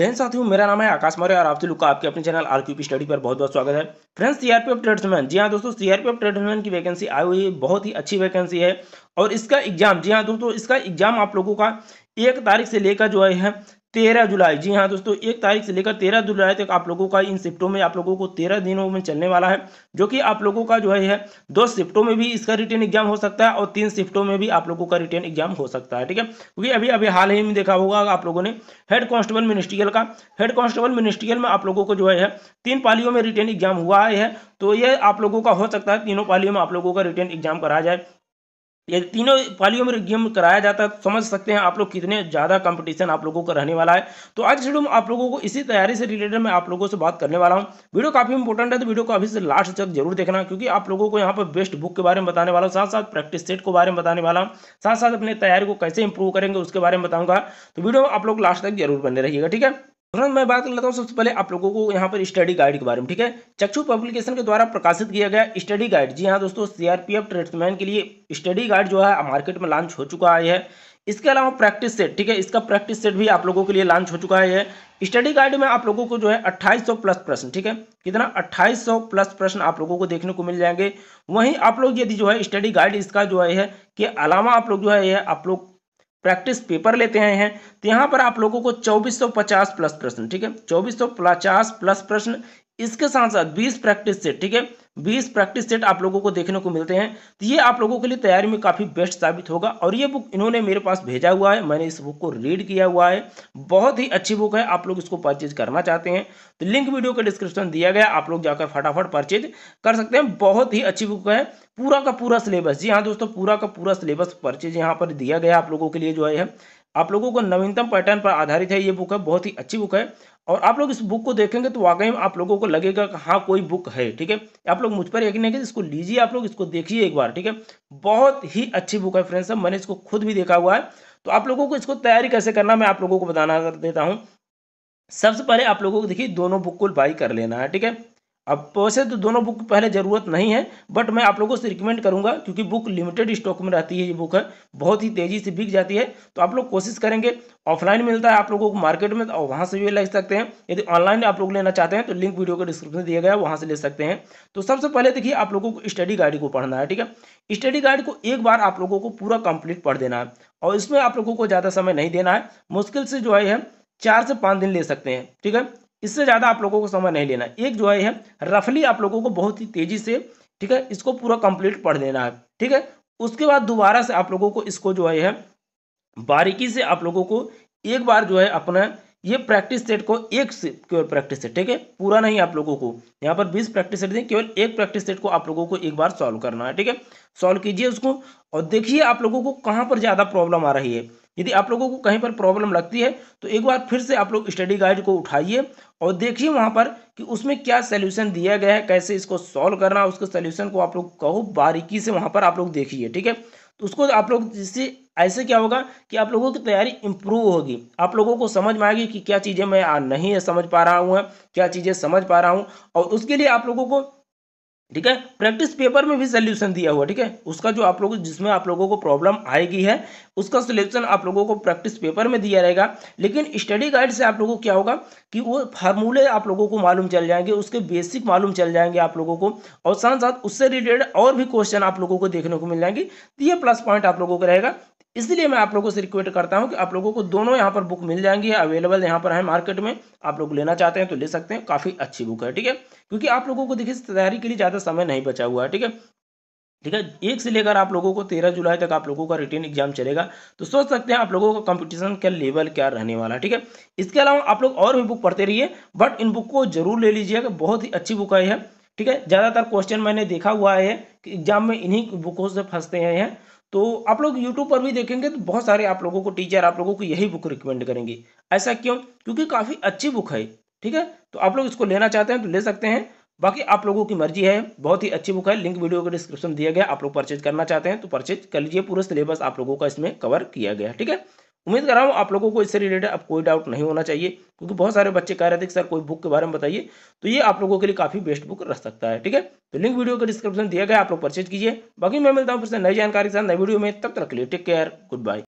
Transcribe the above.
जय हिंद साथियों मेरा नाम है आकाश मौर्य और आप लोग का आपके अपने चैनल आर पी स्टडी पर बहुत बहुत स्वागत है फ्रेंड्स सीआरपीएफ ट्रेड्समैन जी हाँ दोस्तों सीआरपीएफ ट्रेड्समैन की वैकेंसी आई हुई है बहुत ही अच्छी वैकेंसी है और इसका एग्जाम जी हाँ दोस्तों इसका एग्जाम आप लोगों का एक तारीख से लेकर जो है तेरह जुलाई जी हाँ दोस्तों एक तारीख से लेकर तेरह जुलाई तक आप लोगों का इन शिफ्टों में आप लोगों को तेरह दिनों में चलने वाला है जो कि आप लोगों का जो है दो शिफ्टों में भी इसका रिटर्न एग्जाम हो सकता है और तीन शिफ्टों में भी आप लोगों का रिटर्न एग्जाम हो सकता है ठीक है क्योंकि अभी अभी हाल ही में देखा होगा आप लोगों ने हेड कॉन्स्टेबल मिनिस्ट्रियल का हेड कॉन्स्टेबल मिनिस्ट्रियल में आप लोगों को जो है तीन पालियों में रिटर्न एग्जाम हुआ है तो ये आप लोगों का हो सकता है तीनों पालियों में आप लोगों का रिटर्न एग्जाम कराया जाए ये तीनों पालियों में गेम कराया जाता है तो समझ सकते हैं आप लोग कितने ज़्यादा कंपटीशन आप लोगों का रहने वाला है तो आज वीडियो में आप लोगों को इसी तैयारी से रिलेटेड मैं आप लोगों से बात करने वाला हूँ वीडियो काफ़ी इंपॉर्टेंट है तो वीडियो को अभी से लास्ट तक जरूर देखना क्योंकि आप लोगों को यहाँ पर बेस्ट बुक के बारे में बताने वाला हूँ साथ साथ प्रैक्टिस सेट के बारे में बताने वाला हूँ साथ साथ अपनी तैयारी को कैसे इंप्रूव करेंगे उसके बारे में बताऊँगा तो वीडियो आप लोग लास्ट तक जरूर बने रहिएगा ठीक है तुरंत तो मैं बात कर लेता हूँ सबसे पहले आप लोगों को यहाँ पर स्टडी गाइड के बारे में ठीक है चक्षु पब्लिकेशन के द्वारा प्रकाशित किया गया स्टडी गाइड जी हाँ दोस्तों सीआरपीएफ ट्रेड्समैन के लिए स्टडी गाइड जो है मार्केट में लॉन्च हो चुका है इसके अलावा प्रैक्टिस सेट ठीक है इसका प्रैक्टिस सेट भी आप लोगों के लिए लॉन्च हो चुका है स्टडी गाइड में आप लोगों को जो है अट्ठाईस प्लस प्रश्न ठीक है कितना अट्ठाईस प्लस प्रश्न आप लोगों को देखने को मिल जाएंगे वहीं आप लोग यदि जो है स्टडी गाइड इसका जो है कि अलावा आप लोग जो है आप लोग प्रैक्टिस पेपर लेते आए हैं तो यहाँ पर आप लोगों को 2450 प्लस प्रश्न ठीक है 2450 प्लस प्रश्न इसके साथ साथ 20 प्रैक्टिस सेट ठीक है 20 प्रैक्टिस सेट आप लोगों को देखने को मिलते हैं तो ये आप लोगों के लिए तैयारी में काफ़ी बेस्ट साबित होगा और ये बुक इन्होंने मेरे पास भेजा हुआ है मैंने इस बुक को रीड किया हुआ है बहुत ही अच्छी बुक है आप लोग इसको परचेज करना चाहते हैं तो लिंक वीडियो के डिस्क्रिप्शन दिया गया आप लोग जाकर फटाफट परचेज कर सकते हैं बहुत ही अच्छी बुक है पूरा का पूरा सिलेबस जी हाँ दोस्तों पूरा का पूरा सिलेबस परचेज यहाँ पर दिया गया आप लोगों के लिए जो है आप लोगों को नवीनतम पैटर्न पर आधारित है ये बुक है बहुत ही अच्छी बुक है और आप लोग इस बुक को देखेंगे तो वाकई में आप लोगों को लगेगा कि हाँ कोई बुक है ठीक है आप लोग मुझ पर यकीन है कि इसको लीजिए आप लोग इसको देखिए एक बार ठीक है बहुत ही अच्छी बुक है फ्रेंड्स मैंने इसको खुद भी देखा हुआ है तो आप लोगों को इसको तैयारी कैसे करना मैं आप लोगों को बताना देता हूँ सबसे पहले आप लोगों को देखिए दोनों बुक को बाई कर लेना है ठीक है अब वैसे तो दोनों बुक पहले ज़रूरत नहीं है बट मैं आप लोगों से रिकमेंड करूंगा क्योंकि बुक लिमिटेड स्टॉक में रहती है ये बुक है बहुत ही तेज़ी से बिक जाती है तो आप लोग कोशिश करेंगे ऑफलाइन मिलता है आप लोगों को मार्केट में और वहाँ से भी ले सकते हैं यदि ऑनलाइन आप लोग लेना चाहते हैं तो लिंक वीडियो को डिस्क्रिप्शन दिया गया है वहाँ से ले सकते हैं तो सबसे पहले देखिए आप लोगों को स्टडी गाइड को पढ़ना है ठीक है स्टडी गाइड को एक बार आप लोगों को पूरा कंप्लीट पढ़ देना है और इसमें आप लोगों को ज़्यादा समय नहीं देना है मुश्किल से जो है चार से पाँच दिन ले सकते हैं ठीक है इससे ज़्यादा आप लोगों को समय नहीं लेना एक जो है रफली आप लोगों को बहुत ही तेज़ी से ठीक है इसको पूरा कंप्लीट पढ़ देना है ठीक है उसके बाद दोबारा से आप लोगों को इसको जो है बारीकी से आप लोगों को एक बार जो है अपना ये प्रैक्टिस सेट को एक से केवल प्रैक्टिस सेट ठीक है पूरा नहीं आप लोगों को यहाँ पर बीस प्रैक्टिस सेट दें केवल एक प्रैक्टिस सेट को आप लोगों को एक बार सॉल्व करना है ठीक है सॉल्व कीजिए उसको और देखिए आप लोगों को कहाँ पर ज़्यादा प्रॉब्लम आ रही है यदि आप लोगों को कहीं पर प्रॉब्लम लगती है तो एक बार फिर से आप लोग स्टडी गाइड को उठाइए और देखिए वहाँ पर कि उसमें क्या सोल्यूशन दिया गया है कैसे इसको सॉल्व करना उसके सोल्यूशन को आप लोग कहो बारीकी से वहाँ पर आप लोग देखिए ठीक है तो उसको आप लोग जिससे ऐसे क्या होगा कि आप लोगों की तैयारी इम्प्रूव होगी आप लोगों को समझ में आएगी कि क्या चीज़ें मैं नहीं समझ पा रहा हूँ क्या चीज़ें समझ पा रहा हूँ और उसके लिए आप लोगों को ठीक है प्रैक्टिस पेपर में भी सोल्यूशन दिया हुआ ठीक है उसका जो आप लोग जिसमें आप लोगों को प्रॉब्लम आएगी है उसका सोल्यूशन आप लोगों को प्रैक्टिस पेपर में दिया रहेगा लेकिन स्टडी गाइड से आप लोगों को क्या होगा कि वो फार्मूले आप लोगों को मालूम चल जाएंगे उसके बेसिक मालूम चल जाएंगे आप लोगों को और साथ साथ उससे रिलेटेड और भी क्वेश्चन आप लोगों को देखने को मिल जाएंगे तो ये प्लस पॉइंट आप लोगों को रहेगा इसलिए मैं आप लोगों से रिक्वेस्ट करता हूं कि आप लोगों को दोनों यहाँ पर बुक मिल जाएंगी अवेलेबल यहाँ पर है मार्केट में आप लोग लेना चाहते हैं तो ले सकते हैं काफ़ी अच्छी बुक है ठीक है क्योंकि आप लोगों को देखिए तैयारी के लिए ज़्यादा समय नहीं बचा हुआ है ठीक है ठीक है एक से लेकर आप लोगों को तेरह जुलाई तक आप लोगों का रिटर्न एग्जाम चलेगा तो सोच सकते हैं आप लोगों का कंपटीशन का लेवल क्या रहने वाला है ठीक है इसके अलावा आप लोग और भी बुक पढ़ते रहिए बट इन बुक को जरूर ले लीजिएगा बहुत ही अच्छी बुक आई है ठीक है ज़्यादातर क्वेश्चन मैंने देखा हुआ है कि एग्जाम में इन्हीं बुकों से फंसते हैं तो आप लोग यूट्यूब पर भी देखेंगे तो बहुत सारे आप लोगों को टीचर आप लोगों को यही बुक रिकमेंड करेंगे ऐसा क्यों क्योंकि काफ़ी अच्छी बुक है ठीक है तो आप लोग इसको लेना चाहते हैं तो ले सकते हैं बाकी आप लोगों की मर्जी है बहुत ही अच्छी बुक है लिंक वीडियो के डिस्क्रिप्शन दिया गया आप लोग परचेज करना चाहते हैं तो परचेज कर लीजिए पूरा सिलेबस आप लोगों का इसमें कवर किया गया ठीक है उम्मीद कर रहा हूँ आप लोगों को इससे रिलेटेड अब कोई डाउट नहीं होना चाहिए क्योंकि बहुत सारे बच्चे कह रहे थे कि सर कोई बुक के बारे में बताइए तो ये आप लोगों के लिए काफ़ी बेस्ट बुक रह सकता है ठीक है तो लिंक वीडियो का डिस्क्रिप्शन दिया गया आप लोग परचेज कीजिए बाकी मैं मिलता हूँ फिर से नई जानकारी के साथ नई वीडियो में तब तक लिए टेक केयर गुड बाय